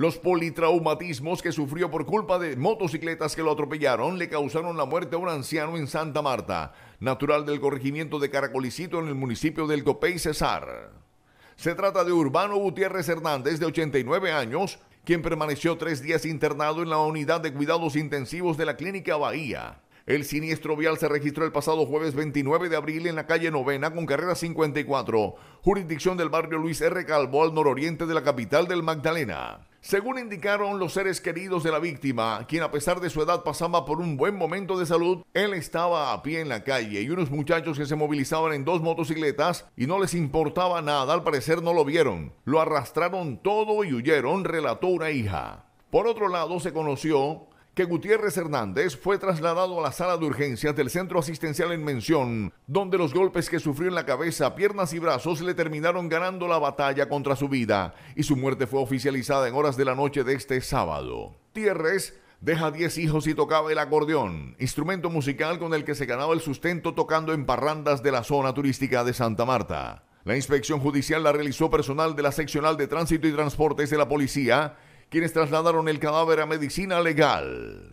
Los politraumatismos que sufrió por culpa de motocicletas que lo atropellaron le causaron la muerte a un anciano en Santa Marta, natural del corregimiento de Caracolicito en el municipio del Copey Cesar. Se trata de Urbano Gutiérrez Hernández, de 89 años, quien permaneció tres días internado en la unidad de cuidados intensivos de la Clínica Bahía. El siniestro vial se registró el pasado jueves 29 de abril en la calle Novena con carrera 54, jurisdicción del barrio Luis R. Calvo al nororiente de la capital del Magdalena. Según indicaron los seres queridos de la víctima, quien a pesar de su edad pasaba por un buen momento de salud, él estaba a pie en la calle y unos muchachos que se movilizaban en dos motocicletas y no les importaba nada, al parecer no lo vieron. Lo arrastraron todo y huyeron, relató una hija. Por otro lado, se conoció que Gutiérrez Hernández fue trasladado a la sala de urgencias del centro asistencial en mención, donde los golpes que sufrió en la cabeza, piernas y brazos le terminaron ganando la batalla contra su vida y su muerte fue oficializada en horas de la noche de este sábado. Tierres deja 10 hijos y tocaba el acordeón, instrumento musical con el que se ganaba el sustento tocando en parrandas de la zona turística de Santa Marta. La inspección judicial la realizó personal de la seccional de tránsito y transportes de la policía quienes trasladaron el cadáver a medicina legal.